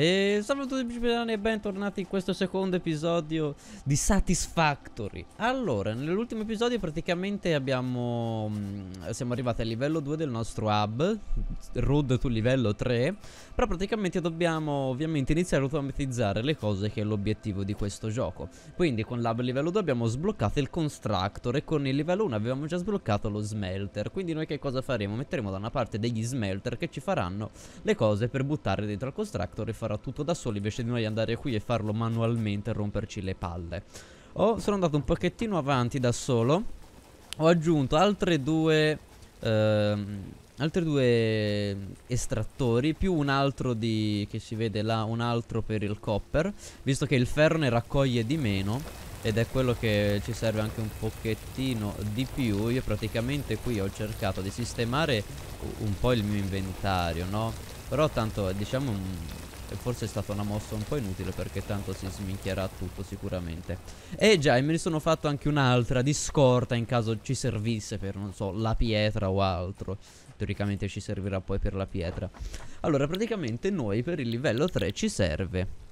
E salve a tutti e bentornati in questo secondo episodio di Satisfactory Allora, nell'ultimo episodio praticamente abbiamo... Mm, siamo arrivati al livello 2 del nostro hub Road to livello 3 Però praticamente dobbiamo ovviamente iniziare a automatizzare le cose che è l'obiettivo di questo gioco Quindi con l'hub livello 2 abbiamo sbloccato il constructor E con il livello 1 abbiamo già sbloccato lo smelter Quindi noi che cosa faremo? Metteremo da una parte degli smelter che ci faranno le cose per buttare dentro al constructor e fare farà tutto da solo invece di noi andare qui e farlo manualmente e romperci le palle. Oh, sono andato un pochettino avanti da solo. Ho aggiunto altre due... Ehm, altri due estrattori più un altro di che si vede là un altro per il copper visto che il ferro ne raccoglie di meno ed è quello che ci serve anche un pochettino di più io praticamente qui ho cercato di sistemare un po' il mio inventario no però tanto diciamo e forse è stata una mossa un po' inutile perché tanto si sminchierà tutto sicuramente. E già, e me ne sono fatto anche un'altra di scorta in caso ci servisse per, non so, la pietra o altro. Teoricamente ci servirà poi per la pietra. Allora, praticamente noi per il livello 3 ci serve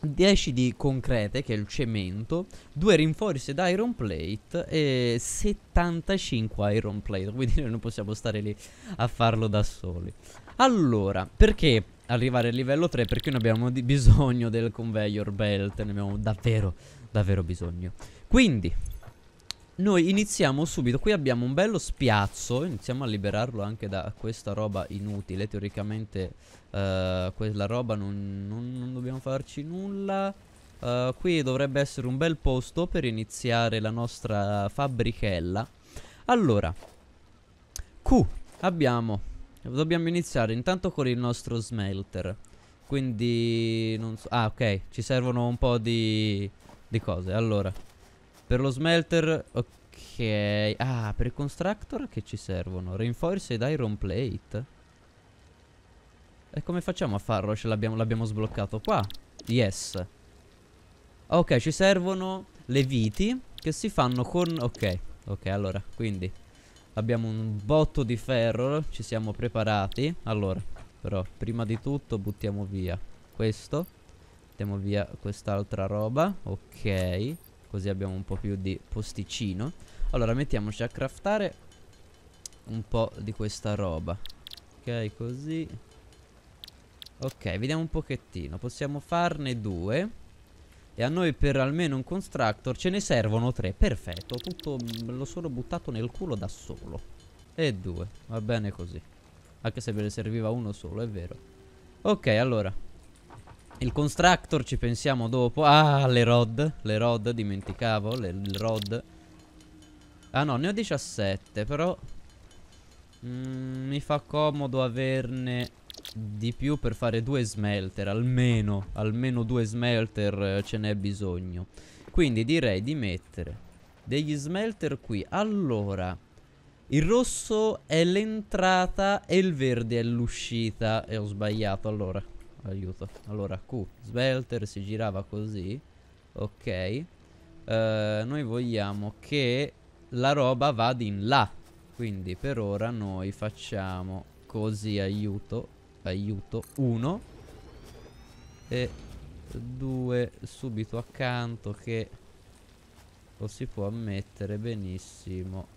10 di concrete, che è il cemento, 2 rinforzi da iron plate e 75 iron plate, quindi noi non possiamo stare lì a farlo da soli. Allora, perché arrivare al livello 3? Perché noi abbiamo bisogno del conveyor belt, ne abbiamo davvero, davvero bisogno. Quindi, noi iniziamo subito, qui abbiamo un bello spiazzo, iniziamo a liberarlo anche da questa roba inutile, teoricamente Uh, quella roba non, non, non, dobbiamo farci nulla. Uh, qui dovrebbe essere un bel posto per iniziare la nostra fabbrichella. Allora, Q abbiamo. Dobbiamo iniziare intanto con il nostro smelter. Quindi, non so. Ah, ok, ci servono un po' di, di cose. Allora, per lo smelter, ok. Ah, per il constructor che ci servono? Reinforced iron plate. E come facciamo a farlo? Ce l'abbiamo sbloccato qua. Yes. Ok, ci servono le viti che si fanno con... Ok, ok, allora, quindi abbiamo un botto di ferro, ci siamo preparati. Allora, però, prima di tutto buttiamo via questo. Buttiamo via quest'altra roba. Ok, così abbiamo un po' più di posticino. Allora, mettiamoci a craftare un po' di questa roba. Ok, così. Ok, vediamo un pochettino. Possiamo farne due. E a noi per almeno un constructor ce ne servono tre. Perfetto, tutto l'ho solo buttato nel culo da solo. E due, va bene così. Anche se ve ne serviva uno solo, è vero. Ok, allora. Il constructor ci pensiamo dopo. Ah, le rod. Le rod, dimenticavo. Le, le rod. Ah no, ne ho 17, però... Mm, mi fa comodo averne di più per fare due smelter, almeno, almeno due smelter eh, ce n'è bisogno. Quindi direi di mettere degli smelter qui. Allora, il rosso è l'entrata e il verde è l'uscita. E eh, ho sbagliato, allora, aiuto. Allora, Q, smelter, si girava così. Ok. Uh, noi vogliamo che la roba vada in là. Quindi per ora noi facciamo così, aiuto aiuto, 1 e 2 subito accanto che lo si può mettere benissimo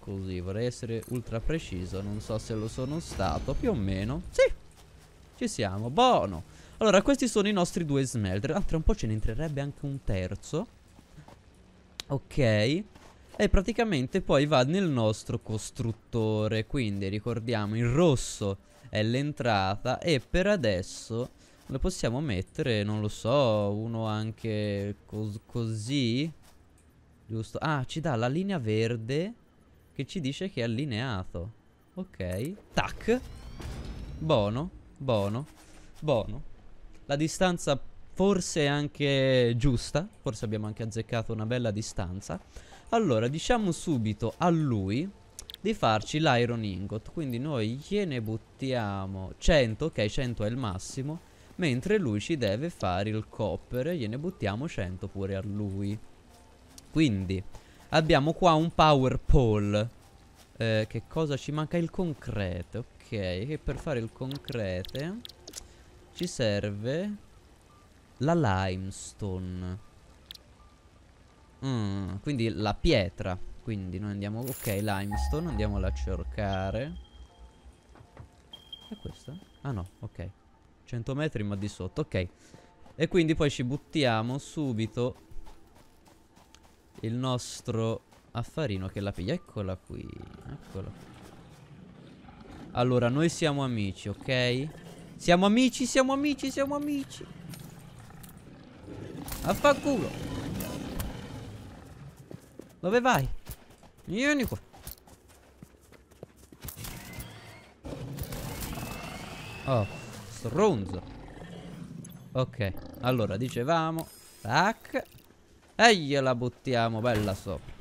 così vorrei essere ultra preciso non so se lo sono stato più o meno sì ci siamo buono allora questi sono i nostri due smelter ah tra un po' ce ne entrerebbe anche un terzo ok e praticamente poi va nel nostro costruttore quindi ricordiamo il rosso è l'entrata e per adesso lo possiamo mettere, non lo so, uno anche cos così. Giusto? Ah, ci dà la linea verde che ci dice che è allineato. Ok. Tac. Buono, buono, buono. La distanza forse è anche giusta, forse abbiamo anche azzeccato una bella distanza. Allora, diciamo subito a lui di farci l'iron ingot. Quindi noi gliene buttiamo 100, ok 100 è il massimo, mentre lui ci deve fare il copper, gliene buttiamo 100 pure a lui. Quindi abbiamo qua un power pole. Eh, che cosa ci manca? Il concrete ok, che per fare il concrete ci serve la limestone. Mm, quindi la pietra. Quindi noi andiamo... Ok, limestone, andiamola a cercare. E questa? Ah no, ok. 100 metri ma di sotto, ok. E quindi poi ci buttiamo subito il nostro affarino che la piglia. Eccola qui, eccola qui. Allora, noi siamo amici, ok? Siamo amici, siamo amici, siamo amici. Affanculo. Dove vai? Vieni qua. Oh, stronzo. Ok, allora dicevamo. Tac. E gliela buttiamo, bella sopra.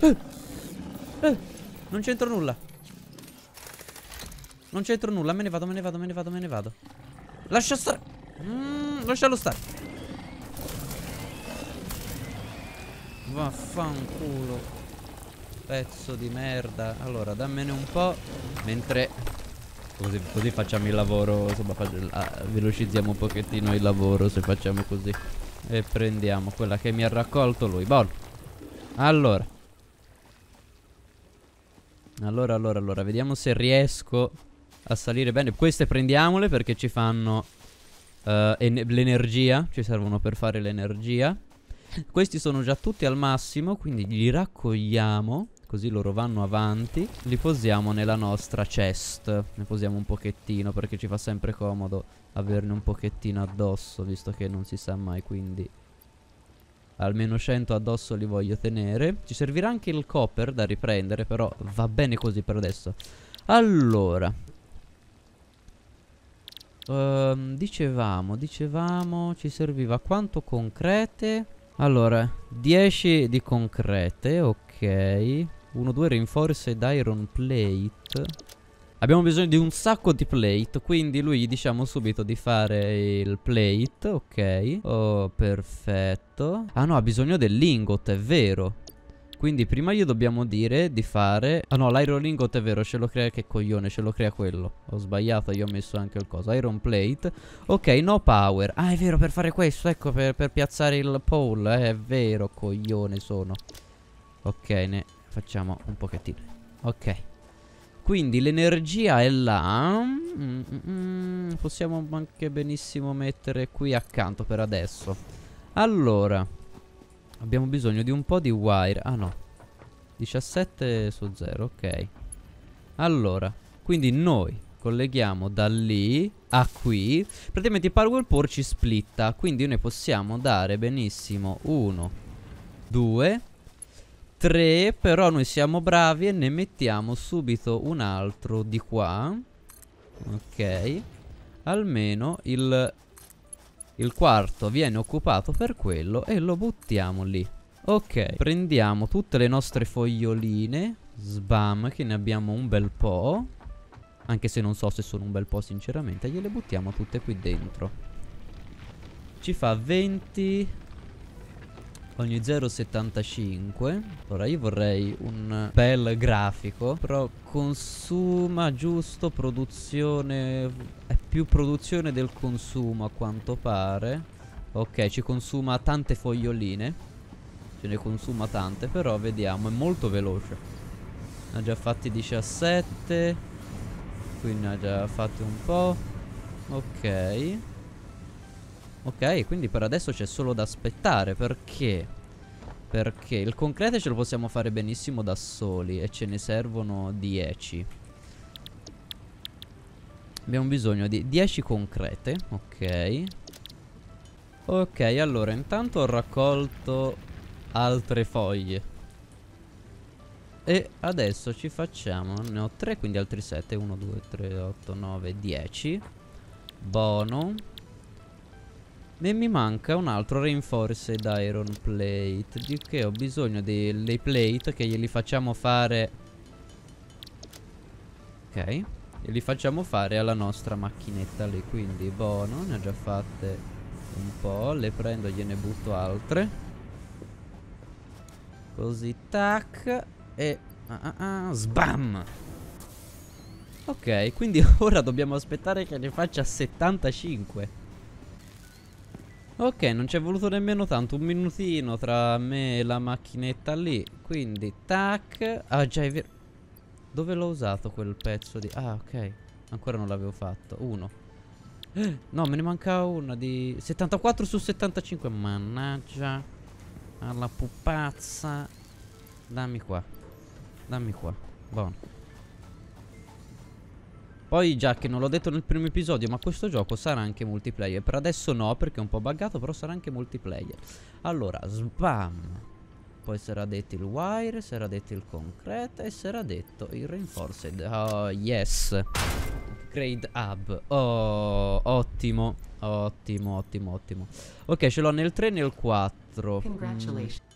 Eh, eh, non c'entro nulla. Non c'entro nulla, me ne vado, me ne vado, me ne vado, me ne vado. Lascia stare. Mm, lascialo stare. Vaffanculo Pezzo di merda Allora dammene un po' Mentre Così, così facciamo il lavoro Insomma faccio, ah, velocizziamo un pochettino il lavoro Se facciamo così E prendiamo quella che mi ha raccolto lui Buono Allora Allora allora allora Vediamo se riesco a salire bene Queste prendiamole perché ci fanno uh, L'energia Ci servono per fare l'energia questi sono già tutti al massimo, quindi li raccogliamo, così loro vanno avanti. Li posiamo nella nostra chest, ne posiamo un pochettino perché ci fa sempre comodo averne un pochettino addosso, visto che non si sa mai, quindi almeno 100 addosso li voglio tenere. Ci servirà anche il copper da riprendere, però va bene così per adesso. Allora, Um, dicevamo, dicevamo, ci serviva quanto concrete allora, 10 di concrete, ok. 1, 2 reinforced iron plate. Abbiamo bisogno di un sacco di plate, quindi lui diciamo subito di fare il plate, ok. Oh, perfetto. Ah no, ha bisogno del lingot, è vero. Quindi prima gli dobbiamo dire di fare... Ah no, l'ironingot è vero, ce lo crea che coglione, ce lo crea quello. Ho sbagliato, io ho messo anche il coso. Iron plate. Ok, no power. Ah, è vero, per fare questo, ecco, per, per piazzare il pole. Eh, è vero, coglione sono. Ok, ne facciamo un pochettino. Ok. Quindi l'energia è là. Mm, mm, mm. possiamo anche benissimo mettere qui accanto per adesso. Allora... Abbiamo bisogno di un po' di wire Ah no 17 su 0 ok Allora Quindi noi colleghiamo da lì a qui Praticamente il power pore ci splitta Quindi noi possiamo dare benissimo 1 2 3 Però noi siamo bravi e ne mettiamo subito un altro di qua Ok Almeno il il quarto viene occupato per quello e lo buttiamo lì. Ok, prendiamo tutte le nostre foglioline. Sbam, che ne abbiamo un bel po'. Anche se non so se sono un bel po' sinceramente. Gliele buttiamo tutte qui dentro. Ci fa 20 ogni 0,75 ora io vorrei un bel grafico Però consuma giusto produzione È più produzione del consumo a quanto pare Ok ci consuma tante foglioline Ce ne consuma tante però vediamo è molto veloce Ne ha già fatti 17 Qui ne ha già fatti un po' Ok Ok, quindi per adesso c'è solo da aspettare, perché? Perché il concreto ce lo possiamo fare benissimo da soli e ce ne servono 10. Abbiamo bisogno di 10 concrete, ok. Ok, allora intanto ho raccolto altre foglie. E adesso ci facciamo, ne ho 3, quindi altri 7, 1, 2, 3, 8, 9, 10. Bono. E mi manca un altro Reinforced Iron Plate Di che ho bisogno dei, dei plate che glieli facciamo fare Ok Glieli facciamo fare alla nostra macchinetta lì Quindi buono boh, Ne ho già fatte un po' Le prendo e gliene butto altre Così tac E ah, ah, ah, Sbam Ok quindi ora dobbiamo aspettare che ne faccia 75 Ok, non ci è voluto nemmeno tanto, un minutino tra me e la macchinetta lì. Quindi, tac. Ah, già è vero. Dove l'ho usato quel pezzo di... Ah, ok. Ancora non l'avevo fatto. Uno. No, me ne manca una di... 74 su 75. Mannaggia. Alla pupazza. Dammi qua. Dammi qua. Buono. Poi già che non l'ho detto nel primo episodio ma questo gioco sarà anche multiplayer Per adesso no perché è un po' buggato però sarà anche multiplayer Allora spam Poi sarà detto il wire, sarà detto il concrete e sarà detto il reinforced Oh yes Upgrade hub Oh ottimo Ottimo ottimo ottimo Ok ce l'ho nel 3 e nel 4 mm. Congratulations mm.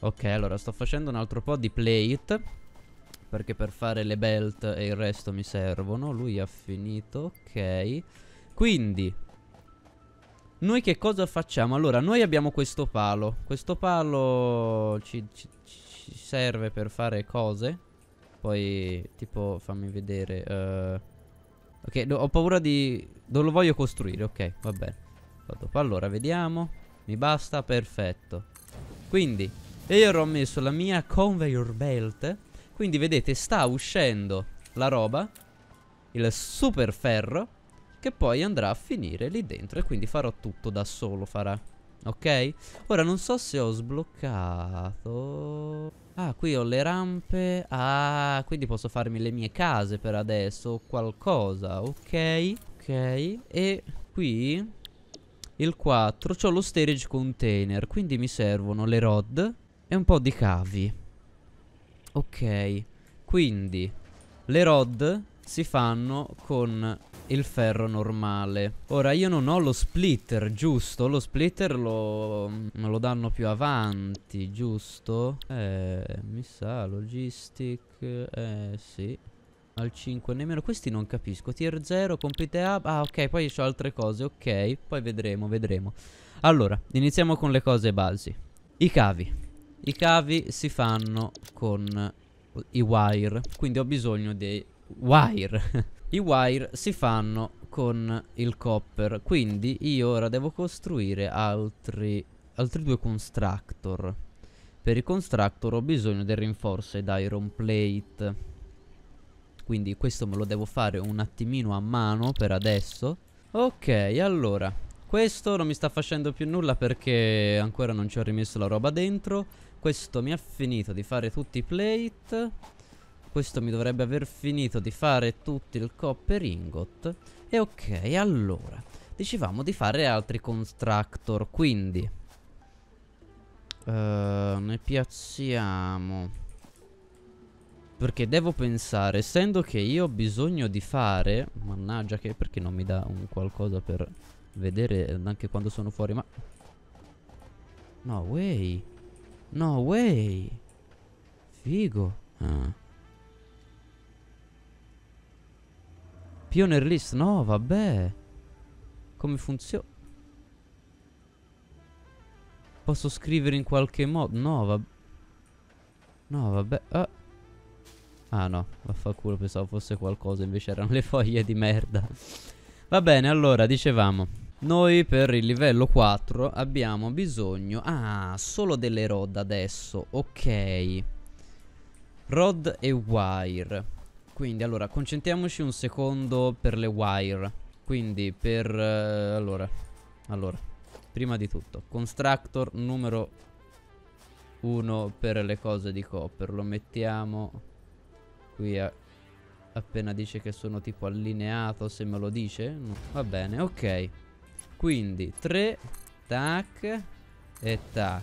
Ok, allora sto facendo un altro po' di plate perché per fare le belt e il resto mi servono. Lui ha finito, ok. Quindi, noi che cosa facciamo? Allora, noi abbiamo questo palo. Questo palo ci, ci, ci serve per fare cose. Poi, tipo, fammi vedere... Uh, Ok, no, ho paura di... Non lo voglio costruire, ok, va bene. Allora, vediamo. Mi basta, perfetto. Quindi, io ho messo la mia conveyor belt quindi vedete sta uscendo la roba, il super ferro, che poi andrà a finire lì dentro e quindi farò tutto da solo, farà. Ok? Ora non so se ho sbloccato... Ah, qui ho le rampe. Ah, quindi posso farmi le mie case per adesso o qualcosa. Ok, ok. E qui il 4 ho lo storage container, quindi mi servono le rod e un po' di cavi. Ok, quindi le rod si fanno con il ferro normale Ora io non ho lo splitter giusto Lo splitter lo, mm, me lo danno più avanti giusto Eh mi sa logistic Eh sì al 5 nemmeno questi non capisco Tier 0 complete up Ah ok poi ho altre cose ok Poi vedremo vedremo Allora iniziamo con le cose basi I cavi i cavi si fanno con i wire, quindi ho bisogno dei wire. I wire si fanno con il copper, quindi io ora devo costruire altri, altri due constructor. Per i constructor ho bisogno del rinforzo ed iron plate. Quindi questo me lo devo fare un attimino a mano per adesso. Ok, allora, questo non mi sta facendo più nulla perché ancora non ci ho rimesso la roba dentro. Questo mi ha finito di fare tutti i plate Questo mi dovrebbe aver finito di fare tutto il copper ingot E ok, allora Dicevamo di fare altri constructor Quindi uh, Ne piazziamo perché devo pensare, essendo che io ho bisogno di fare... Mannaggia che perché non mi dà un qualcosa per vedere anche quando sono fuori, ma... No way! No way. Figo. Ah. Pioneer list. No, vabbè. Come funziona? Posso scrivere in qualche modo? No, vabbè. No, vabbè. Ah. Ah no, vaffanculo, pensavo fosse qualcosa, invece erano le foglie di merda. Va bene, allora, dicevamo. Noi per il livello 4 abbiamo bisogno... Ah, solo delle rod adesso, ok. Rod e wire. Quindi, allora, concentriamoci un secondo per le wire. Quindi, per... Eh, allora, allora, prima di tutto, constructor numero 1 per le cose di copper. Lo mettiamo qui a appena dice che sono tipo allineato se me lo dice no. va bene ok quindi 3, tac e tac.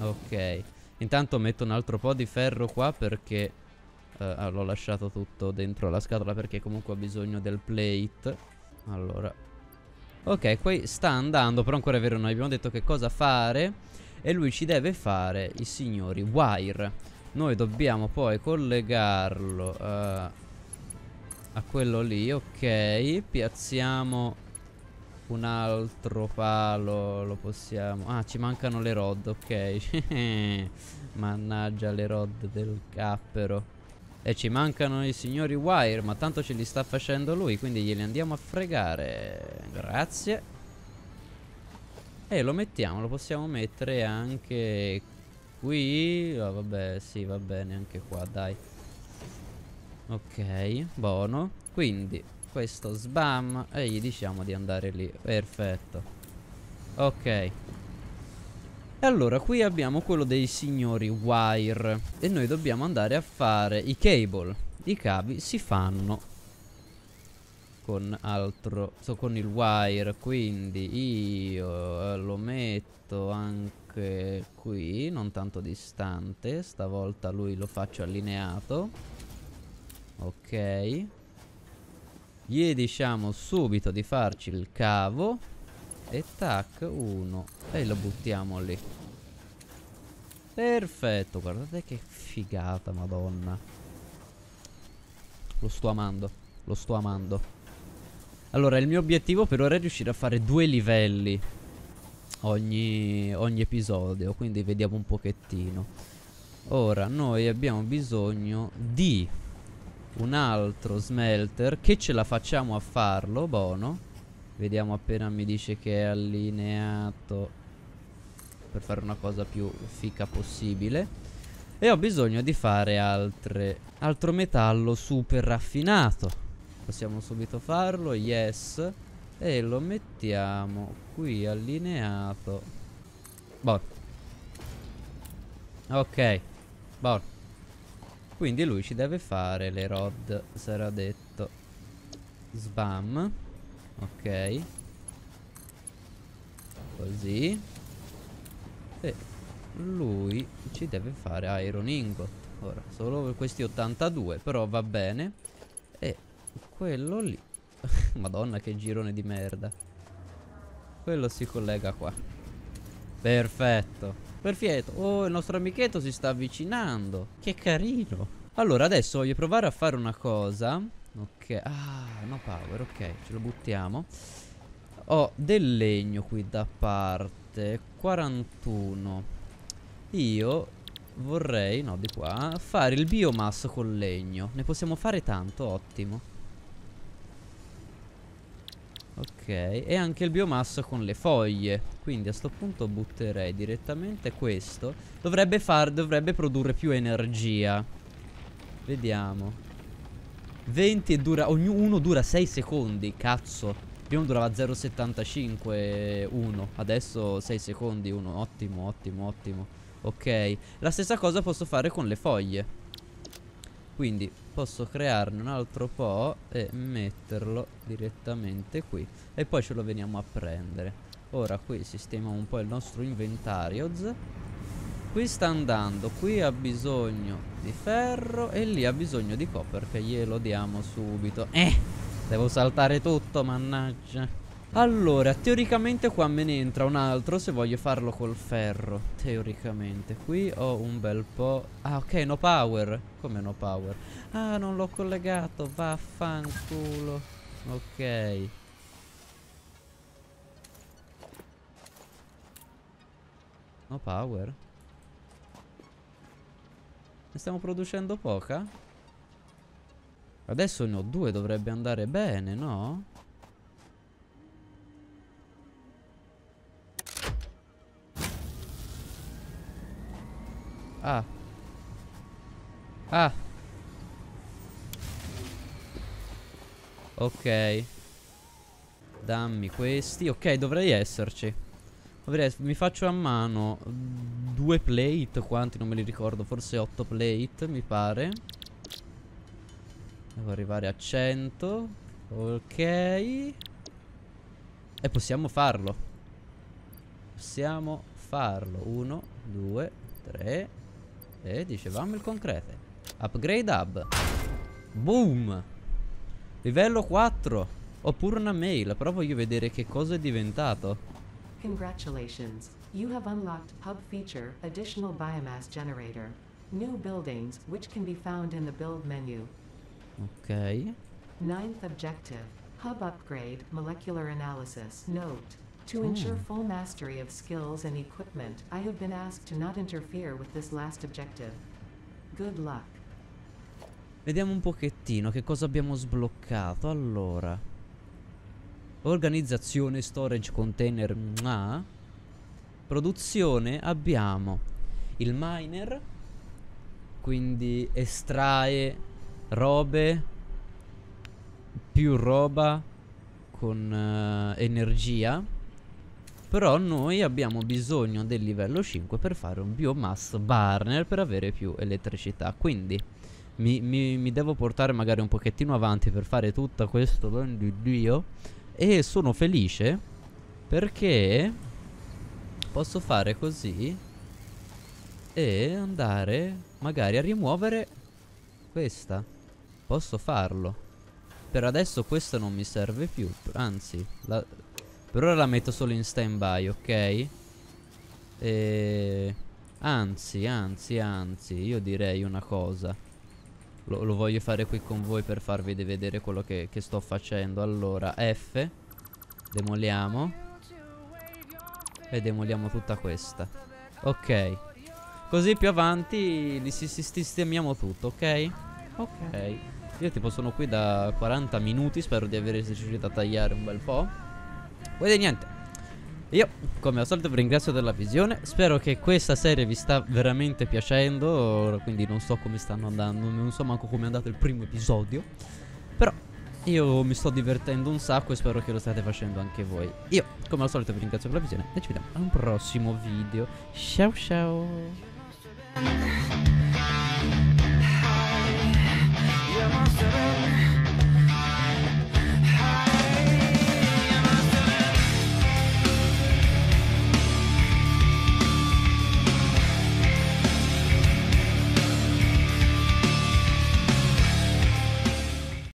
Ok. Intanto metto un altro po' di ferro qua perché eh, l'ho lasciato tutto dentro la scatola perché comunque ho bisogno del plate. Allora. Ok, qui sta andando, però ancora è vero, noi abbiamo detto che cosa fare. E lui ci deve fare, i signori, wire. Noi dobbiamo poi collegarlo uh, a quello lì, ok. Piazziamo un altro palo lo possiamo... Ah, ci mancano le rod, ok. Mannaggia le rod del cappero. E ci mancano i signori Wire, ma tanto ce li sta facendo lui, quindi glieli andiamo a fregare. Grazie. E lo mettiamo, lo possiamo mettere anche qui. Oh, vabbè, sì, va bene, anche qua, dai. Ok, buono. Quindi, questo sbam e gli diciamo di andare lì. Perfetto. Ok. E Allora, qui abbiamo quello dei signori wire e noi dobbiamo andare a fare i cable. I cavi si fanno con altro, so, con il wire, quindi io eh, lo metto anche qui, non tanto distante, stavolta lui lo faccio allineato. Ok. Gli diciamo subito di farci il cavo. E tac, uno. E lo buttiamo lì. Perfetto, guardate che figata, madonna. Lo sto amando, lo sto amando. Allora, il mio obiettivo per ora è riuscire a fare due livelli ogni, ogni episodio, quindi vediamo un pochettino. Ora, noi abbiamo bisogno di un altro smelter che ce la facciamo a farlo, buono. Vediamo appena mi dice che è allineato per fare una cosa più fica possibile. E ho bisogno di fare altre, altro metallo super raffinato. Possiamo subito farlo, yes. E lo mettiamo qui allineato. Buono. Ok, buono. Quindi lui ci deve fare le rod, sarà detto. Sbam. Ok. Così. E lui ci deve fare Iron Ingot. Ora, solo questi 82, però va bene. E quello lì. Madonna che girone di merda. Quello si collega qua. Perfetto. Perfetto. Oh, il nostro amichetto si sta avvicinando. Che carino. Allora, adesso voglio provare a fare una cosa. Ok. Ah, no power, ok. Ce lo buttiamo. Ho del legno qui da parte. 41. Io vorrei, no, di qua, fare il biomasso col legno. Ne possiamo fare tanto, ottimo. Ok, e anche il biomassa con le foglie Quindi a sto punto butterei direttamente questo Dovrebbe, far, dovrebbe produrre più energia Vediamo 20 e dura, ognuno dura 6 secondi, cazzo Prima durava 0,75 1 Adesso 6 secondi 1, ottimo, ottimo, ottimo Ok, la stessa cosa posso fare con le foglie quindi posso crearne un altro po' e metterlo direttamente qui e poi ce lo veniamo a prendere ora qui sistemiamo un po' il nostro inventario qui sta andando qui ha bisogno di ferro e lì ha bisogno di copper che glielo diamo subito eh devo saltare tutto mannaggia allora, teoricamente qua me ne entra un altro se voglio farlo col ferro. Teoricamente. Qui ho un bel po'... Ah, ok, no power. Come no power? Ah, non l'ho collegato. Vaffanculo. Ok. No power? Ne stiamo producendo poca? Adesso ne ho due, dovrebbe andare bene, no? Ah. Ah. Ok. Dammi questi. Ok, dovrei esserci. mi faccio a mano due plate, quanti non me li ricordo, forse otto plate, mi pare. Devo arrivare a 100. Ok. E possiamo farlo. Possiamo farlo. uno, due, tre, e dicevamo il concrete Upgrade hub. Boom. Livello 4. Oppure una mail. Però voglio vedere che cosa è diventato. Congratulations. You have unlocked hub feature additional biomass generator. New buildings which can be found in the build menu. Ok. Ninth objective. Hub upgrade molecular analysis. Note. To ensure hmm. full mastery of skills and equipment, I have been asked to not interfere with this last objective. Good luck. Vediamo un pochettino che cosa abbiamo sbloccato. Allora, organizzazione storage container. Mua. Produzione abbiamo il miner, quindi estrae robe, più roba con uh, energia. Però noi abbiamo bisogno del livello 5 per fare un biomass burner per avere più elettricità. Quindi mi, mi, mi devo portare magari un pochettino avanti per fare tutto questo don di Dio. E sono felice perché posso fare così e andare magari a rimuovere questa. Posso farlo. Per adesso questa non mi serve più, anzi, la, per ora la metto solo in stand by, ok? E... Anzi, anzi, anzi, io direi una cosa. Lo, lo, voglio fare qui con voi per farvi vedere quello che, che sto facendo. Allora, F. Demoliamo. E demoliamo tutta questa. Ok. Così più avanti li sistemiamo tutto, ok? Ok. Io tipo sono qui da 40 minuti, spero di aver riuscito a tagliare un bel po'. Quindi niente Io come al solito vi ringrazio della visione Spero che questa serie vi sta veramente piacendo Quindi non so come stanno andando Non so manco come è andato il primo episodio Però io mi sto divertendo un sacco e spero che lo state facendo anche voi Io come al solito vi ringrazio per la visione E ci vediamo a un prossimo video Ciao ciao